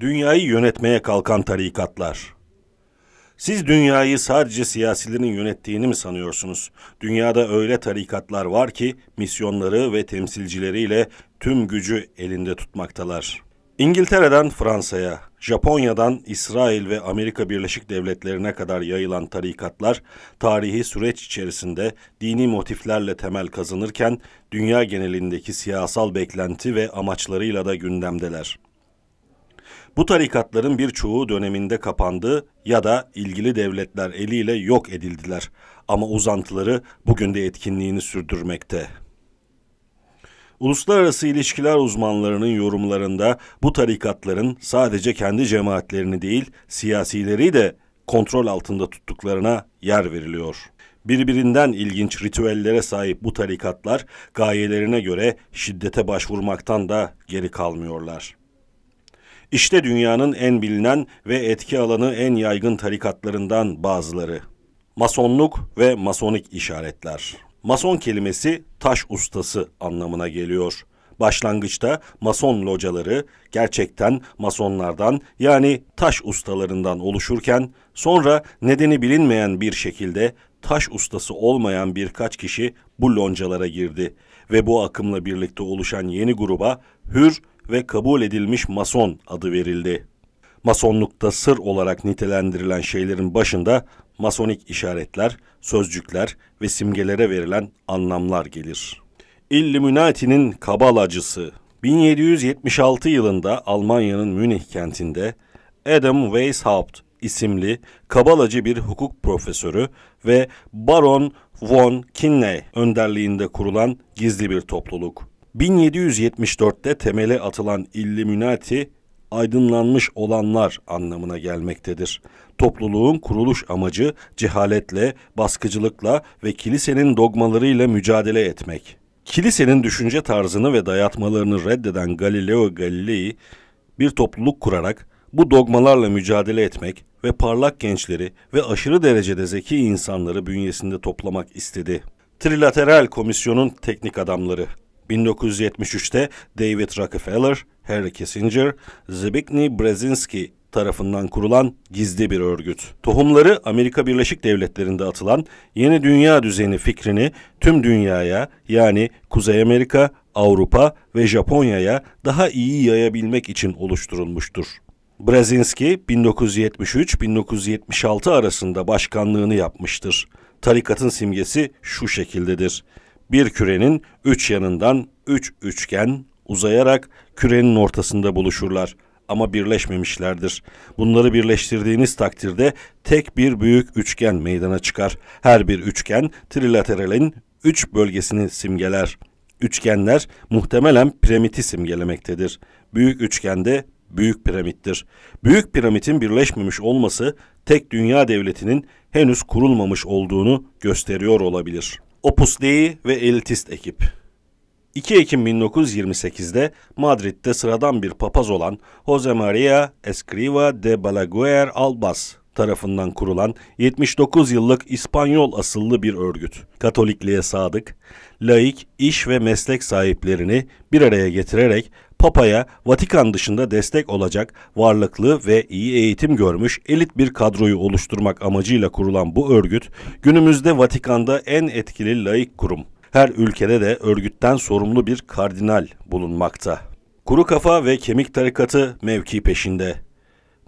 dünyayı yönetmeye kalkan tarikatlar. Siz dünyayı sadece siyasilerin yönettiğini mi sanıyorsunuz? Dünyada öyle tarikatlar var ki misyonları ve temsilcileriyle tüm gücü elinde tutmaktalar. İngiltere'den Fransa'ya, Japonya'dan İsrail ve Amerika Birleşik Devletleri'ne kadar yayılan tarikatlar tarihi süreç içerisinde dini motiflerle temel kazanırken dünya genelindeki siyasal beklenti ve amaçlarıyla da gündemdeler. Bu tarikatların birçoğu döneminde kapandı ya da ilgili devletler eliyle yok edildiler ama uzantıları bugün de etkinliğini sürdürmekte. Uluslararası ilişkiler uzmanlarının yorumlarında bu tarikatların sadece kendi cemaatlerini değil, siyasileri de kontrol altında tuttuklarına yer veriliyor. Birbirinden ilginç ritüellere sahip bu tarikatlar gayelerine göre şiddete başvurmaktan da geri kalmıyorlar. İşte dünyanın en bilinen ve etki alanı en yaygın tarikatlarından bazıları. Masonluk ve masonik işaretler. Mason kelimesi taş ustası anlamına geliyor. Başlangıçta mason locaları gerçekten masonlardan yani taş ustalarından oluşurken sonra nedeni bilinmeyen bir şekilde taş ustası olmayan birkaç kişi bu loncalara girdi ve bu akımla birlikte oluşan yeni gruba hür ve kabul edilmiş mason adı verildi. Masonlukta sır olarak nitelendirilen şeylerin başında masonik işaretler, sözcükler ve simgelere verilen anlamlar gelir. Illuminati'nin kabalacısı 1776 yılında Almanya'nın Münih kentinde Adam Weishaupt isimli kabalacı bir hukuk profesörü ve Baron von Kinley önderliğinde kurulan gizli bir topluluk. 1774'te temele atılan Illuminati aydınlanmış olanlar anlamına gelmektedir. Topluluğun kuruluş amacı cehaletle, baskıcılıkla ve kilisenin dogmalarıyla mücadele etmek. Kilisenin düşünce tarzını ve dayatmalarını reddeden Galileo Galilei bir topluluk kurarak bu dogmalarla mücadele etmek ve parlak gençleri ve aşırı derecede zeki insanları bünyesinde toplamak istedi. Trilateral komisyonun teknik adamları 1973'te David Rockefeller, Harry Kissinger, Zbigniew Brzezinski tarafından kurulan gizli bir örgüt. Tohumları Amerika Birleşik Devletleri'nde atılan yeni dünya düzeni fikrini tüm dünyaya yani Kuzey Amerika, Avrupa ve Japonya'ya daha iyi yayabilmek için oluşturulmuştur. Brzezinski 1973-1976 arasında başkanlığını yapmıştır. Tarikatın simgesi şu şekildedir. Bir kürenin üç yanından üç üçgen uzayarak kürenin ortasında buluşurlar ama birleşmemişlerdir. Bunları birleştirdiğiniz takdirde tek bir büyük üçgen meydana çıkar. Her bir üçgen trilateralin üç bölgesini simgeler. Üçgenler muhtemelen piramidi simgelemektedir. Büyük üçgende büyük piramittir. Büyük piramitin birleşmemiş olması tek dünya devletinin henüz kurulmamış olduğunu gösteriyor olabilir.'' Opus Dei ve elitist ekip. 2 Ekim 1928'de Madrid'de sıradan bir papaz olan Jose Maria Escriva de Balaguer Albas tarafından kurulan 79 yıllık İspanyol asıllı bir örgüt. Katolikliğe sadık, laik, iş ve meslek sahiplerini bir araya getirerek Papa'ya Vatikan dışında destek olacak varlıklı ve iyi eğitim görmüş elit bir kadroyu oluşturmak amacıyla kurulan bu örgüt günümüzde Vatikan'da en etkili laik kurum. Her ülkede de örgütten sorumlu bir kardinal bulunmakta. Kuru kafa ve kemik tarikatı mevki peşinde.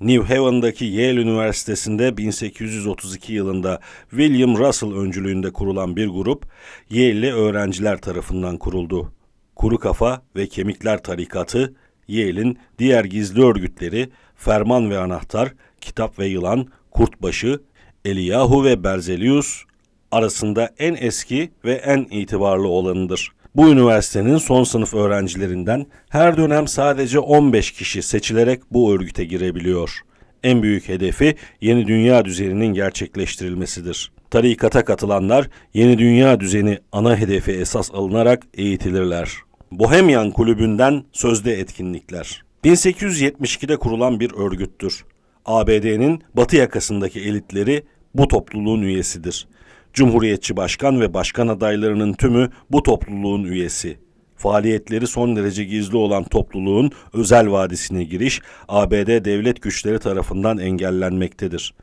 New Haven'daki Yale Üniversitesi'nde 1832 yılında William Russell öncülüğünde kurulan bir grup Yale'li öğrenciler tarafından kuruldu. Kuru Kafa ve Kemikler Tarikatı, Yale'in diğer gizli örgütleri Ferman ve Anahtar, Kitap ve Yılan, Kurtbaşı, Eliyahu ve Berzelius arasında en eski ve en itibarlı olanıdır. Bu üniversitenin son sınıf öğrencilerinden her dönem sadece 15 kişi seçilerek bu örgüte girebiliyor. En büyük hedefi yeni dünya düzeninin gerçekleştirilmesidir. Tarikata katılanlar yeni dünya düzeni ana hedefi esas alınarak eğitilirler. Bohemian Kulübü'nden sözde etkinlikler. 1872'de kurulan bir örgüttür. ABD'nin batı yakasındaki elitleri bu topluluğun üyesidir. Cumhuriyetçi başkan ve başkan adaylarının tümü bu topluluğun üyesi. Faaliyetleri son derece gizli olan topluluğun özel vadisine giriş ABD devlet güçleri tarafından engellenmektedir.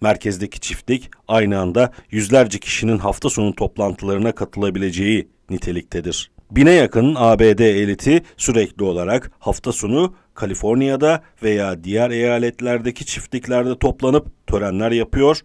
Merkezdeki çiftlik aynı anda yüzlerce kişinin hafta sonu toplantılarına katılabileceği niteliktedir. Bine yakın ABD eliti sürekli olarak hafta sonu Kaliforniya'da veya diğer eyaletlerdeki çiftliklerde toplanıp törenler yapıyor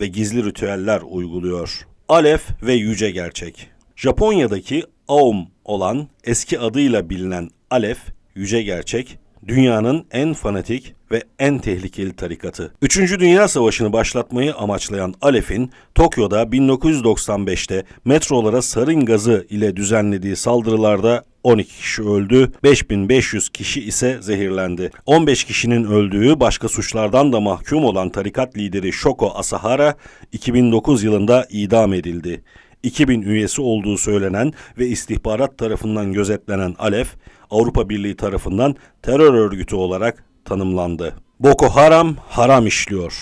ve gizli ritüeller uyguluyor. Alef ve yüce gerçek. Japonya'daki Aum olan eski adıyla bilinen Alef, yüce gerçek dünyanın en fanatik ve en tehlikeli tarikatı. Üçüncü Dünya Savaşı'nı başlatmayı amaçlayan Alef'in Tokyo'da 1995'te metrolara sarın gazı ile düzenlediği saldırılarda 12 kişi öldü, 5500 kişi ise zehirlendi. 15 kişinin öldüğü başka suçlardan da mahkum olan tarikat lideri Shoko Asahara 2009 yılında idam edildi. 2000 üyesi olduğu söylenen ve istihbarat tarafından gözetlenen Alef, Avrupa Birliği tarafından terör örgütü olarak tanımlandı. Boko Haram haram işliyor.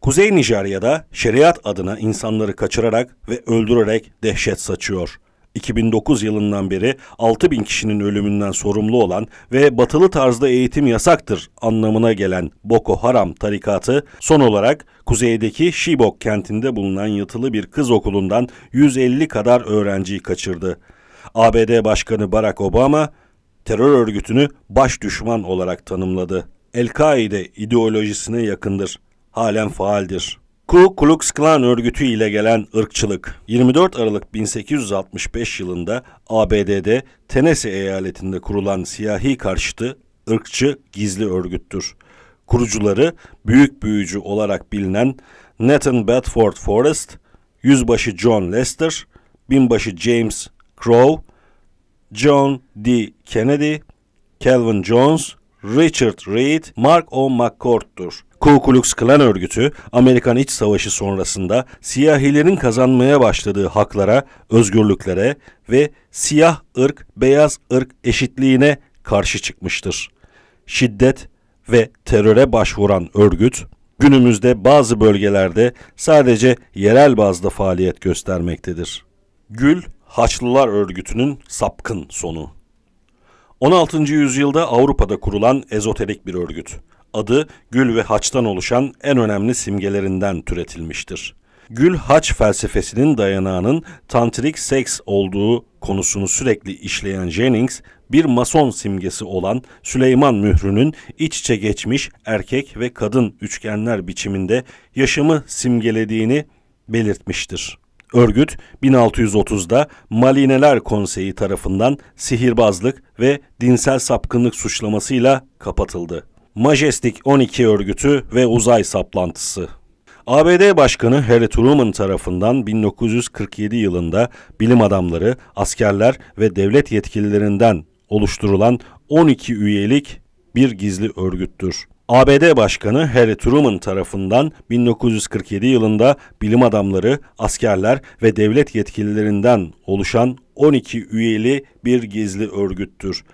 Kuzey Nijerya'da şeriat adına insanları kaçırarak ve öldürerek dehşet saçıyor. 2009 yılından beri 6 bin kişinin ölümünden sorumlu olan ve batılı tarzda eğitim yasaktır anlamına gelen Boko Haram tarikatı son olarak kuzeydeki Shibok kentinde bulunan yatılı bir kız okulundan 150 kadar öğrenciyi kaçırdı. ABD Başkanı Barack Obama terör örgütünü baş düşman olarak tanımladı. El-Kaide ideolojisine yakındır, halen faaldir. Ku Klux Klan örgütü ile gelen ırkçılık 24 Aralık 1865 yılında ABD'de Tennessee eyaletinde kurulan siyahi karşıtı ırkçı gizli örgüttür. Kurucuları büyük büyücü olarak bilinen Nathan Bedford Forrest, yüzbaşı John Lester, binbaşı James Crow John D. Kennedy, Calvin Jones, Richard Reed, Mark O. McCord'dur. Ku Klux Klan örgütü Amerikan İç Savaşı sonrasında siyahilerin kazanmaya başladığı haklara, özgürlüklere ve siyah ırk beyaz ırk eşitliğine karşı çıkmıştır. Şiddet ve teröre başvuran örgüt günümüzde bazı bölgelerde sadece yerel bazda faaliyet göstermektedir. Gül Haçlılar örgütünün sapkın sonu. 16. yüzyılda Avrupa'da kurulan ezoterik bir örgüt. Adı gül ve haçtan oluşan en önemli simgelerinden türetilmiştir. Gül haç felsefesinin dayanağının tantrik seks olduğu konusunu sürekli işleyen Jennings, bir mason simgesi olan Süleyman mührünün iç içe geçmiş erkek ve kadın üçgenler biçiminde yaşamı simgelediğini belirtmiştir. Örgüt 1630'da Malineler Konseyi tarafından sihirbazlık ve dinsel sapkınlık suçlamasıyla kapatıldı. Majestic 12 örgütü ve uzay saplantısı ABD Başkanı Harry Truman tarafından 1947 yılında bilim adamları, askerler ve devlet yetkililerinden oluşturulan 12 üyelik bir gizli örgüttür. ABD Başkanı Harry Truman tarafından 1947 yılında bilim adamları, askerler ve devlet yetkililerinden oluşan 12 üyeli bir gizli örgüttür.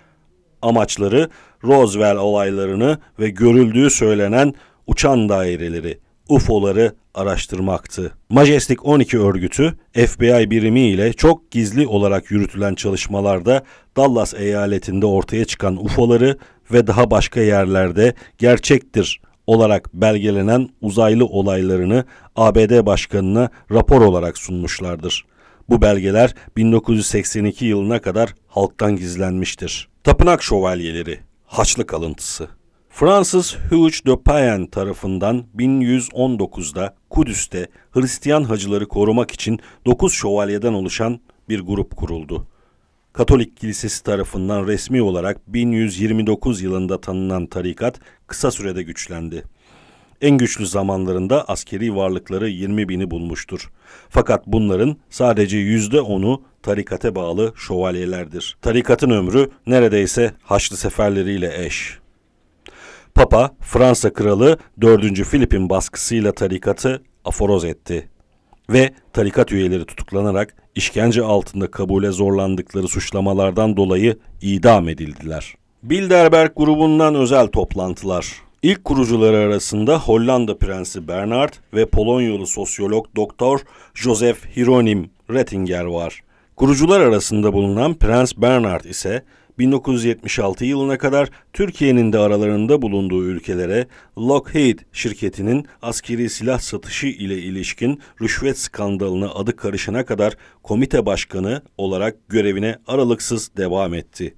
Amaçları Roosevelt olaylarını ve görüldüğü söylenen uçan daireleri, UFO'ları araştırmaktı. Majestic 12 örgütü FBI birimi ile çok gizli olarak yürütülen çalışmalarda Dallas eyaletinde ortaya çıkan UFO'ları ve daha başka yerlerde gerçektir olarak belgelenen uzaylı olaylarını ABD Başkanı'na rapor olarak sunmuşlardır. Bu belgeler 1982 yılına kadar halktan gizlenmiştir. Tapınak Şövalyeleri Haçlı Kalıntısı Fransız Hugh de Payen tarafından 1119'da Kudüs'te Hristiyan hacıları korumak için 9 şövalyeden oluşan bir grup kuruldu. Katolik Kilisesi tarafından resmi olarak 1129 yılında tanınan tarikat kısa sürede güçlendi. En güçlü zamanlarında askeri varlıkları 20 bini bulmuştur. Fakat bunların sadece yüzde onu tarikate bağlı şövalyelerdir. Tarikatın ömrü neredeyse Haçlı seferleriyle eş. Papa, Fransa kralı 4. Filip'in baskısıyla tarikatı aforoz etti ve tarikat üyeleri tutuklanarak işkence altında kabule zorlandıkları suçlamalardan dolayı idam edildiler. Bilderberg grubundan özel toplantılar. İlk kurucuları arasında Hollanda prensi Bernard ve Polonyalı sosyolog doktor Joseph Hieronym Rettinger var. Kurucular arasında bulunan Prens Bernard ise 1976 yılına kadar Türkiye'nin de aralarında bulunduğu ülkelere Lockheed şirketinin askeri silah satışı ile ilişkin rüşvet skandalına adı karışana kadar komite başkanı olarak görevine aralıksız devam etti.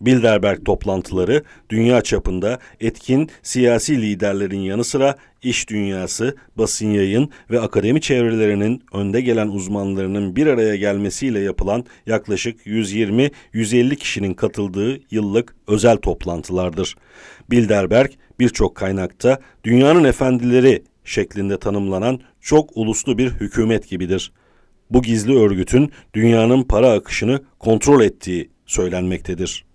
Bilderberg toplantıları dünya çapında etkin siyasi liderlerin yanı sıra iş dünyası, basın yayın ve akademi çevrelerinin önde gelen uzmanlarının bir araya gelmesiyle yapılan yaklaşık 120-150 kişinin katıldığı yıllık özel toplantılardır. Bilderberg birçok kaynakta dünyanın efendileri şeklinde tanımlanan çok uluslu bir hükümet gibidir. Bu gizli örgütün dünyanın para akışını kontrol ettiği söylenmektedir.